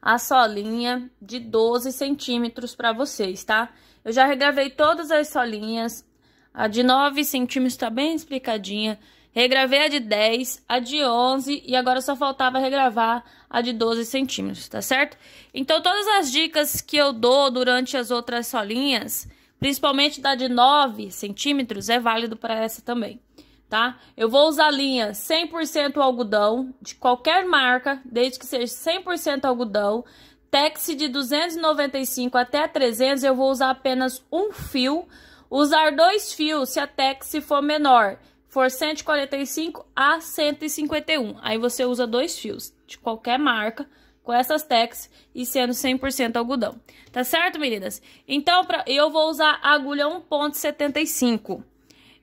a solinha de 12 centímetros para vocês, tá? Eu já regravei todas as solinhas, a de 9 centímetros tá bem explicadinha, regravei a de 10, a de 11 e agora só faltava regravar a de 12 centímetros, tá certo? Então, todas as dicas que eu dou durante as outras solinhas, principalmente da de 9 centímetros, é válido para essa também tá? Eu vou usar linha 100% algodão, de qualquer marca, desde que seja 100% algodão. Tex de 295 até 300, eu vou usar apenas um fio. Usar dois fios se a tex for menor, for 145 a 151. Aí você usa dois fios de qualquer marca com essas tex e sendo 100% algodão. Tá certo, meninas? Então, pra, eu vou usar agulha 1.75.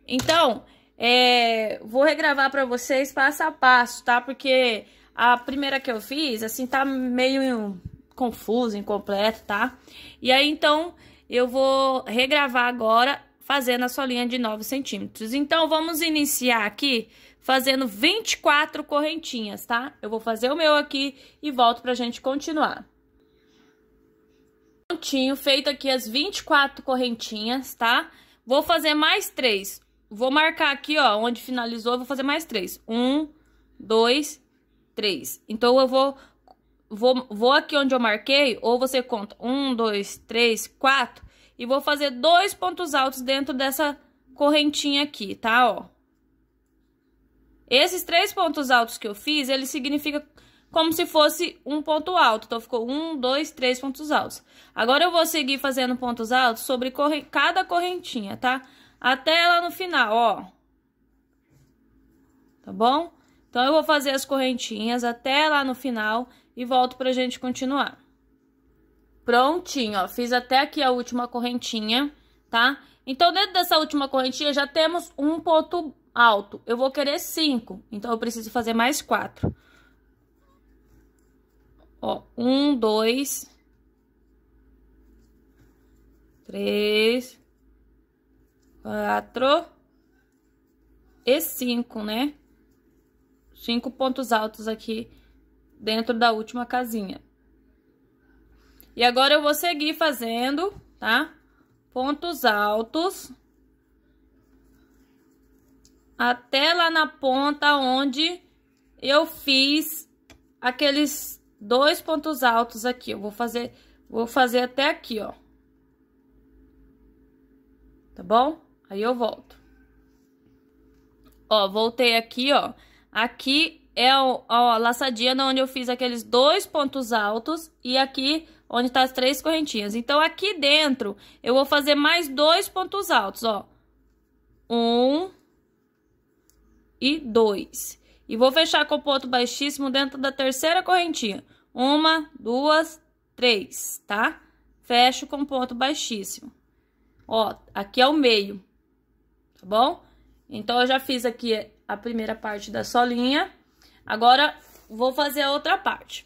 Então, é, vou regravar para vocês passo a passo, tá? Porque a primeira que eu fiz, assim, tá meio confuso, incompleto, tá? E aí, então, eu vou regravar agora fazendo a sua linha de 9 centímetros. Então, vamos iniciar aqui fazendo 24 correntinhas, tá? Eu vou fazer o meu aqui e volto pra gente continuar. Prontinho, feito aqui as 24 correntinhas, tá? Vou fazer mais três. Vou marcar aqui, ó, onde finalizou, vou fazer mais três. Um, dois, três. Então, eu vou, vou, vou aqui onde eu marquei, ou você conta um, dois, três, quatro, e vou fazer dois pontos altos dentro dessa correntinha aqui, tá, ó. Esses três pontos altos que eu fiz, ele significa como se fosse um ponto alto. Então, ficou um, dois, três pontos altos. Agora, eu vou seguir fazendo pontos altos sobre corre... cada correntinha, tá? Tá? até lá no final, ó. Tá bom? Então, eu vou fazer as correntinhas até lá no final e volto pra gente continuar. Prontinho, ó. Fiz até aqui a última correntinha, tá? Então, dentro dessa última correntinha, já temos um ponto alto. Eu vou querer cinco, então eu preciso fazer mais quatro. Ó, um, dois, três, quatro e cinco, né? Cinco pontos altos aqui dentro da última casinha. E agora eu vou seguir fazendo, tá? Pontos altos até lá na ponta onde eu fiz aqueles dois pontos altos aqui. Eu vou fazer, vou fazer até aqui, ó. Tá bom? Aí eu volto. Ó, voltei aqui, ó. Aqui é a, a laçadinha onde eu fiz aqueles dois pontos altos e aqui onde tá as três correntinhas. Então, aqui dentro, eu vou fazer mais dois pontos altos, ó. Um e dois. E vou fechar com ponto baixíssimo dentro da terceira correntinha. Uma, duas, três, tá? Fecho com ponto baixíssimo. Ó, aqui é o meio tá bom? Então, eu já fiz aqui a primeira parte da solinha. Agora, vou fazer a outra parte.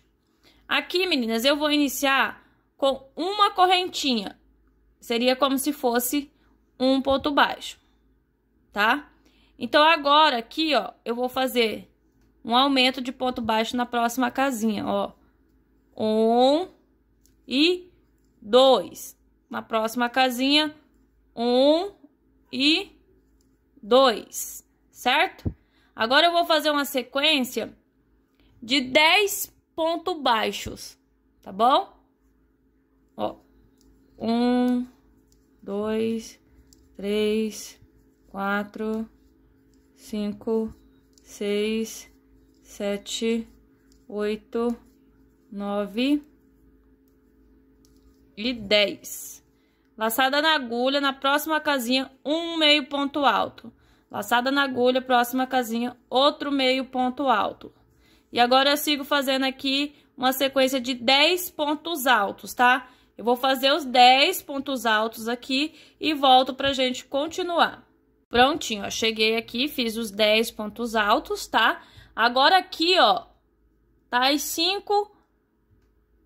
Aqui, meninas, eu vou iniciar com uma correntinha. Seria como se fosse um ponto baixo, tá? Então, agora aqui, ó, eu vou fazer um aumento de ponto baixo na próxima casinha, ó. Um e dois. Na próxima casinha, um e 2, certo? Agora eu vou fazer uma sequência de 10 pontos baixos, tá bom? Ó, 1, 2, 3, 4, 5, 6, 7, 8, 9 e 10. Laçada na agulha, na próxima casinha, um meio ponto alto. Laçada na agulha, próxima casinha, outro meio ponto alto. E agora eu sigo fazendo aqui uma sequência de 10 pontos altos, tá? Eu vou fazer os 10 pontos altos aqui e volto pra gente continuar. Prontinho, ó, cheguei aqui, fiz os 10 pontos altos, tá? Agora aqui, ó, tá as 5,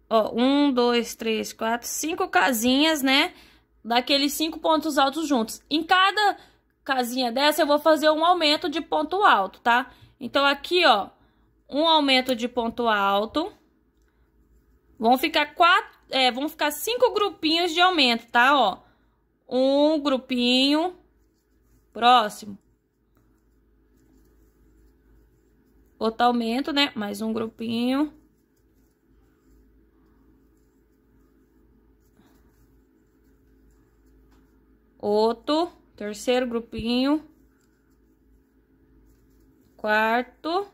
ó, 1, 2, 3, 4, 5 casinhas, né? daqueles cinco pontos altos juntos. Em cada casinha dessa, eu vou fazer um aumento de ponto alto, tá? Então, aqui, ó, um aumento de ponto alto. Vão ficar quatro, é, vão ficar cinco grupinhos de aumento, tá? Ó, um grupinho, próximo. Outro aumento, né? Mais um grupinho. outro, terceiro grupinho, quarto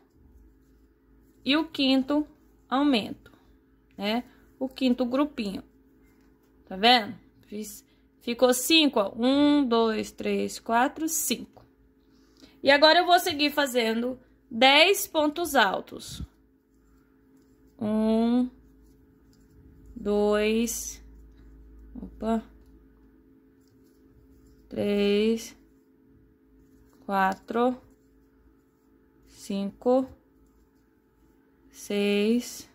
e o quinto aumento, né? O quinto grupinho, tá vendo? Fiz, ficou cinco, ó, um, dois, três, quatro, cinco. E agora eu vou seguir fazendo dez pontos altos. Um, dois, opa, três, quatro, cinco, seis,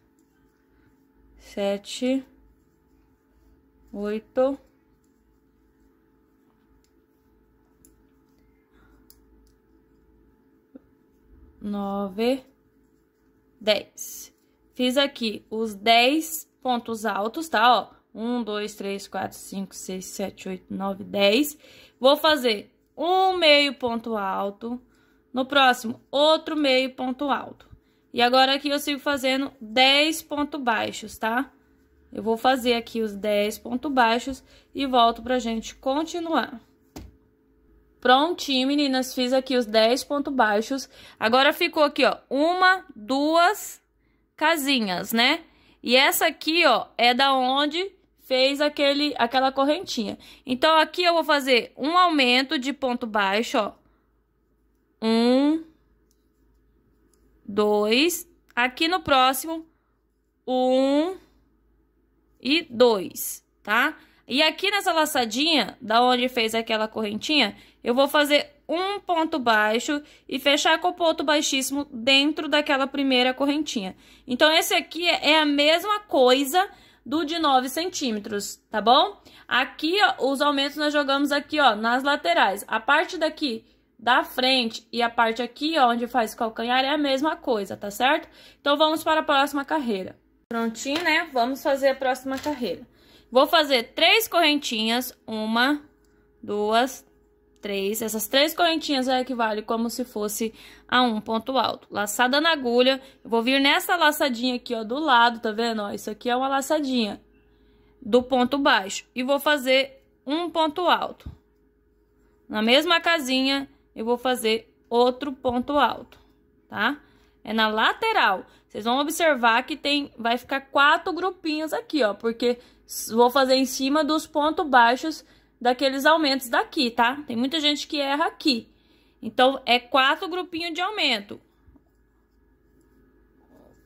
sete, oito, nove, dez. Fiz aqui os dez pontos altos, tá? Ó, 1, 2, 3, 4, 5, 6, 7, 8, 9, 10. Vou fazer um meio ponto alto. No próximo, outro meio ponto alto. E agora aqui eu sigo fazendo 10 pontos baixos, tá? Eu vou fazer aqui os 10 pontos baixos e volto pra gente continuar. Prontinho, meninas, fiz aqui os 10 pontos baixos. Agora ficou aqui, ó, uma, duas casinhas, né? E essa aqui, ó, é da onde fez aquele, aquela correntinha. Então, aqui eu vou fazer um aumento de ponto baixo, ó. Um, dois. Aqui no próximo, um e dois, tá? E aqui nessa laçadinha, da onde fez aquela correntinha, eu vou fazer um ponto baixo e fechar com o ponto baixíssimo dentro daquela primeira correntinha. Então, esse aqui é a mesma coisa do de 9 centímetros, tá bom? Aqui, ó, os aumentos nós jogamos aqui, ó, nas laterais. A parte daqui da frente e a parte aqui, ó, onde faz calcanhar, é a mesma coisa, tá certo? Então, vamos para a próxima carreira. Prontinho, né? Vamos fazer a próxima carreira. Vou fazer três correntinhas, uma, duas, três. Essas três correntinhas equivale é como se fosse a um ponto alto. Laçada na agulha, eu vou vir nessa laçadinha aqui, ó, do lado, tá vendo? Ó, isso aqui é uma laçadinha do ponto baixo. E vou fazer um ponto alto. Na mesma casinha, eu vou fazer outro ponto alto, tá? É na lateral. Vocês vão observar que tem, vai ficar quatro grupinhos aqui, ó, porque vou fazer em cima dos pontos baixos daqueles aumentos daqui, tá? Tem muita gente que erra aqui. Então, é quatro grupinhos de aumento.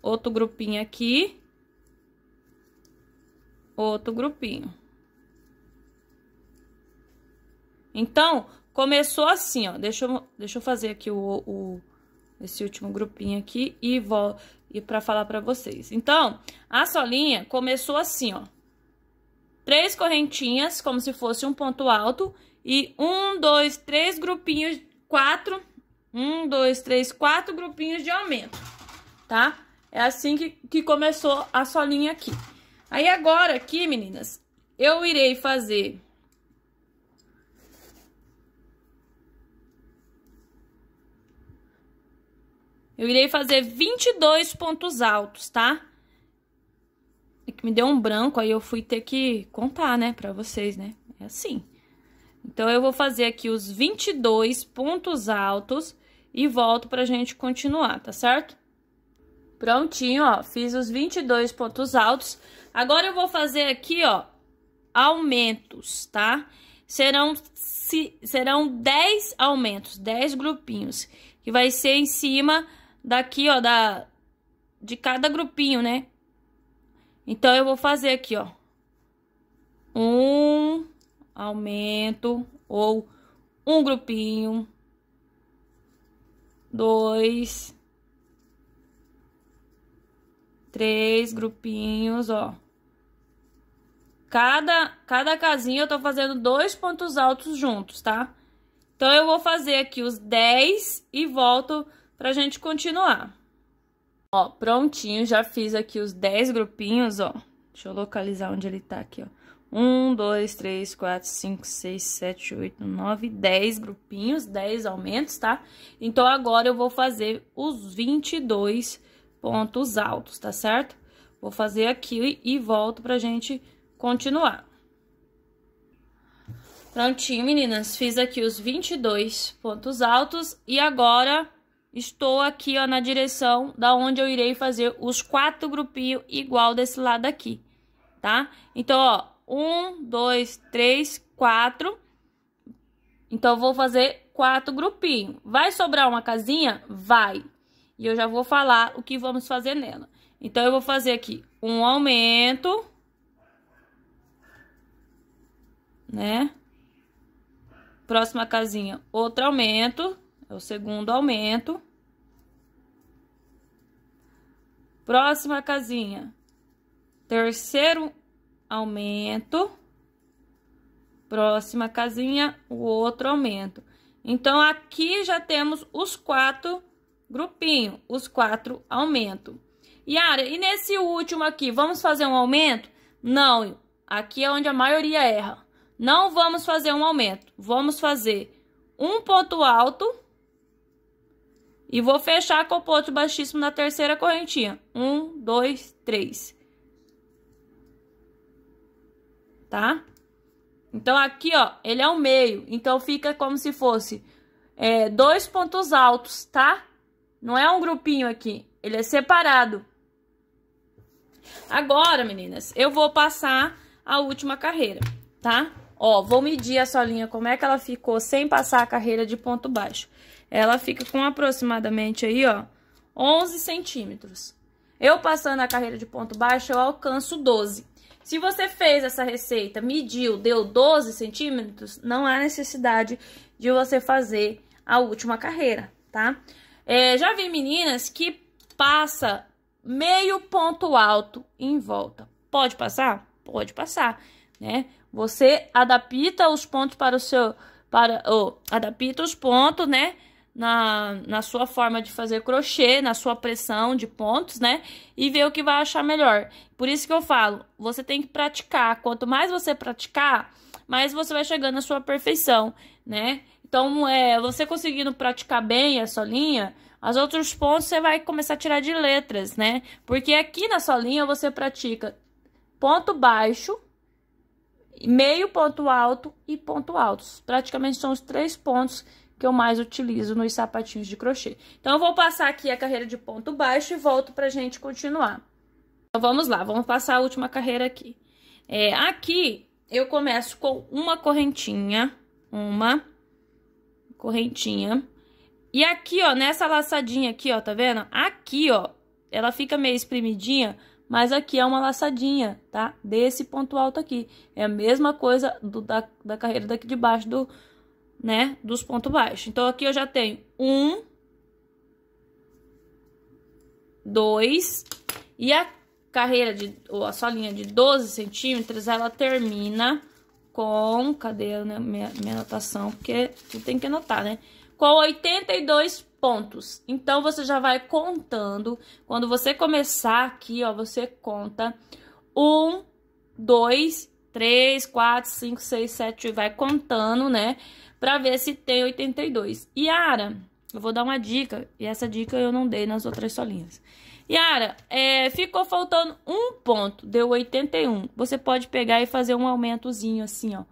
Outro grupinho aqui. Outro grupinho. Então, começou assim, ó. Deixa eu, deixa eu fazer aqui o, o esse último grupinho aqui e vou e para falar para vocês. Então, a solinha começou assim, ó três correntinhas, como se fosse um ponto alto, e um, dois, três grupinhos, quatro, um, dois, três, quatro grupinhos de aumento, tá? É assim que, que começou a solinha aqui. Aí agora aqui, meninas, eu irei fazer... Eu irei fazer 22 pontos altos, tá? É que me deu um branco, aí eu fui ter que contar, né, pra vocês, né? É assim. Então, eu vou fazer aqui os 22 pontos altos e volto pra gente continuar, tá certo? Prontinho, ó, fiz os 22 pontos altos. Agora, eu vou fazer aqui, ó, aumentos, tá? Serão, se, serão 10 aumentos, 10 grupinhos, que vai ser em cima daqui, ó, da, de cada grupinho, né? Então, eu vou fazer aqui, ó. Um aumento ou um grupinho. Dois. Três grupinhos, ó. Cada, cada casinha eu tô fazendo dois pontos altos juntos, tá? Então, eu vou fazer aqui os 10 e volto pra gente continuar. Ó, prontinho, já fiz aqui os 10 grupinhos, ó. Deixa eu localizar onde ele tá aqui, ó. 1, 2, 3, 4, 5, 6, 7, 8, 9, 10 grupinhos, 10 aumentos, tá? Então, agora eu vou fazer os 22 pontos altos, tá certo? Vou fazer aqui e volto pra gente continuar. Prontinho, meninas. Fiz aqui os 22 pontos altos e agora Estou aqui ó, na direção da onde eu irei fazer os quatro grupinhos igual desse lado aqui, tá? Então, ó, um, dois, três, quatro. Então, vou fazer quatro grupinhos. Vai sobrar uma casinha? Vai. E eu já vou falar o que vamos fazer nela. Então, eu vou fazer aqui um aumento, né? Próxima casinha, outro aumento. É o segundo aumento. Próxima casinha. Terceiro aumento. Próxima casinha, o outro aumento. Então, aqui já temos os quatro grupinhos, os quatro aumentos. Yara, e nesse último aqui, vamos fazer um aumento? Não, aqui é onde a maioria erra. Não vamos fazer um aumento, vamos fazer um ponto alto e vou fechar com o ponto baixíssimo na terceira correntinha. Um, dois, três. Tá? Então, aqui, ó, ele é o meio. Então, fica como se fosse é, dois pontos altos, tá? Não é um grupinho aqui. Ele é separado. Agora, meninas, eu vou passar a última carreira, tá? Ó, vou medir a solinha. como é que ela ficou sem passar a carreira de ponto baixo. Ela fica com aproximadamente aí, ó, 11 centímetros. Eu passando a carreira de ponto baixo, eu alcanço 12. Se você fez essa receita, mediu, deu 12 centímetros, não há necessidade de você fazer a última carreira, tá? É, já vi meninas que passa meio ponto alto em volta. Pode passar? Pode passar, né? Você adapta os pontos para o seu... para oh, Adapta os pontos, né? na, na sua forma de fazer crochê, na sua pressão de pontos, né? E ver o que vai achar melhor. Por isso que eu falo, você tem que praticar. Quanto mais você praticar, mais você vai chegando à sua perfeição, né? Então, é, você conseguindo praticar bem a sua linha, as outros pontos você vai começar a tirar de letras, né? Porque aqui na sua linha você pratica ponto baixo, meio ponto alto e ponto alto. Praticamente são os três pontos que eu mais utilizo nos sapatinhos de crochê. Então, eu vou passar aqui a carreira de ponto baixo e volto pra gente continuar. Então, vamos lá, vamos passar a última carreira aqui. É, aqui, eu começo com uma correntinha, uma correntinha. E aqui, ó, nessa laçadinha aqui, ó, tá vendo? Aqui, ó, ela fica meio espremidinha, mas aqui é uma laçadinha, tá? Desse ponto alto aqui. É a mesma coisa do, da, da carreira daqui de baixo do, né, dos pontos baixos. Então, aqui eu já tenho um, dois, e a carreira, de, ou a solinha de 12 centímetros, ela termina com, cadê a né, minha, minha anotação, porque tu tem que anotar, né? Com 82 pontos. Então, você já vai contando, quando você começar aqui, ó, você conta um, dois 3, 4, 5, 6, 7 vai contando, né? Pra ver se tem 82. Yara, eu vou dar uma dica, e essa dica eu não dei nas outras solinhas. Yara, é, ficou faltando um ponto, deu 81. Você pode pegar e fazer um aumentozinho assim, ó.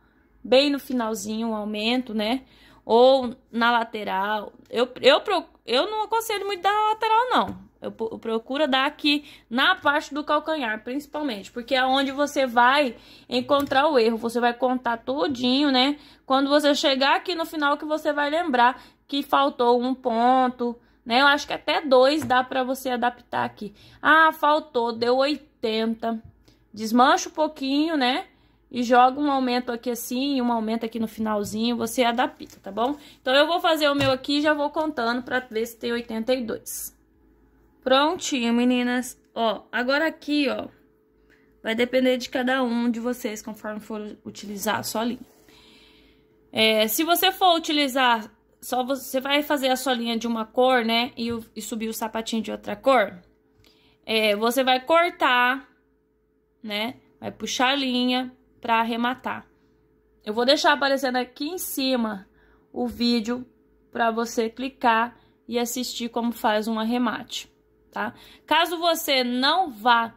Bem no finalzinho, um aumento, né? Ou na lateral. Eu, eu, eu não aconselho muito da lateral, não. Eu procura dar aqui na parte do calcanhar, principalmente, porque é onde você vai encontrar o erro. Você vai contar todinho, né? Quando você chegar aqui no final que você vai lembrar que faltou um ponto, né? Eu acho que até dois dá pra você adaptar aqui. Ah, faltou, deu 80. Desmancha um pouquinho, né? E joga um aumento aqui assim, e um aumento aqui no finalzinho, você adapta, tá bom? Então, eu vou fazer o meu aqui e já vou contando pra ver se tem 82. Prontinho, meninas. Ó, agora aqui, ó, vai depender de cada um de vocês, conforme for utilizar sua linha. É, se você for utilizar, só você vai fazer a solinha de uma cor, né, e, e subir o sapatinho de outra cor, é, você vai cortar, né, vai puxar a linha pra arrematar. Eu vou deixar aparecendo aqui em cima o vídeo para você clicar e assistir como faz um arremate tá? Caso você não vá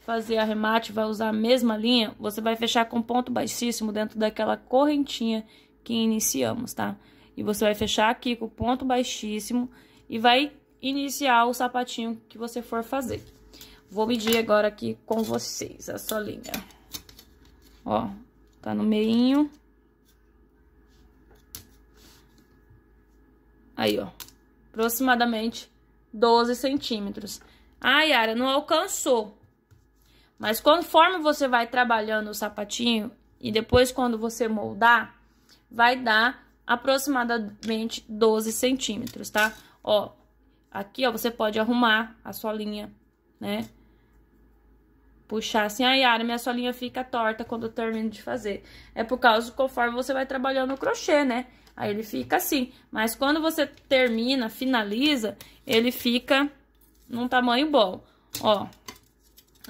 fazer arremate, vai usar a mesma linha, você vai fechar com ponto baixíssimo dentro daquela correntinha que iniciamos, tá? E você vai fechar aqui com ponto baixíssimo e vai iniciar o sapatinho que você for fazer. Vou medir agora aqui com vocês a sua linha. Ó, tá no meinho. Aí, ó. Aproximadamente 12 centímetros. Ah, Yara, não alcançou. Mas conforme você vai trabalhando o sapatinho e depois quando você moldar, vai dar aproximadamente 12 centímetros, tá? Ó, aqui ó, você pode arrumar a sua linha, né? puxar assim, ai, Yara, minha solinha fica torta quando eu termino de fazer. É por causa conforme você vai trabalhando o crochê, né? Aí ele fica assim, mas quando você termina, finaliza, ele fica num tamanho bom, ó.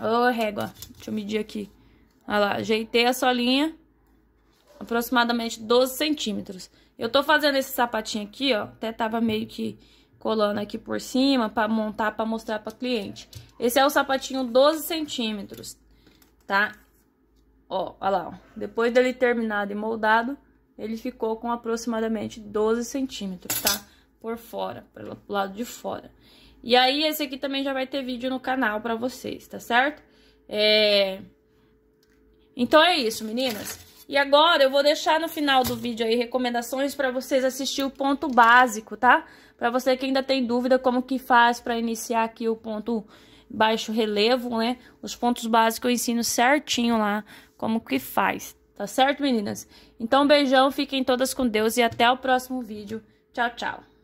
Ô, régua, deixa eu medir aqui. Olha lá, ajeitei a solinha, aproximadamente 12 centímetros. Eu tô fazendo esse sapatinho aqui, ó, até tava meio que colando aqui por cima para montar, para mostrar para cliente. Esse é o sapatinho 12 centímetros, tá? Ó, olha lá, ó. Depois dele terminado e moldado, ele ficou com aproximadamente 12 centímetros, tá? Por fora, pelo lado de fora. E aí, esse aqui também já vai ter vídeo no canal pra vocês, tá certo? É... Então, é isso, meninas. E agora eu vou deixar no final do vídeo aí recomendações para vocês assistir o ponto básico, tá? Para você que ainda tem dúvida como que faz para iniciar aqui o ponto baixo relevo, né? Os pontos básicos eu ensino certinho lá como que faz, tá certo, meninas? Então, beijão, fiquem todas com Deus e até o próximo vídeo. Tchau, tchau!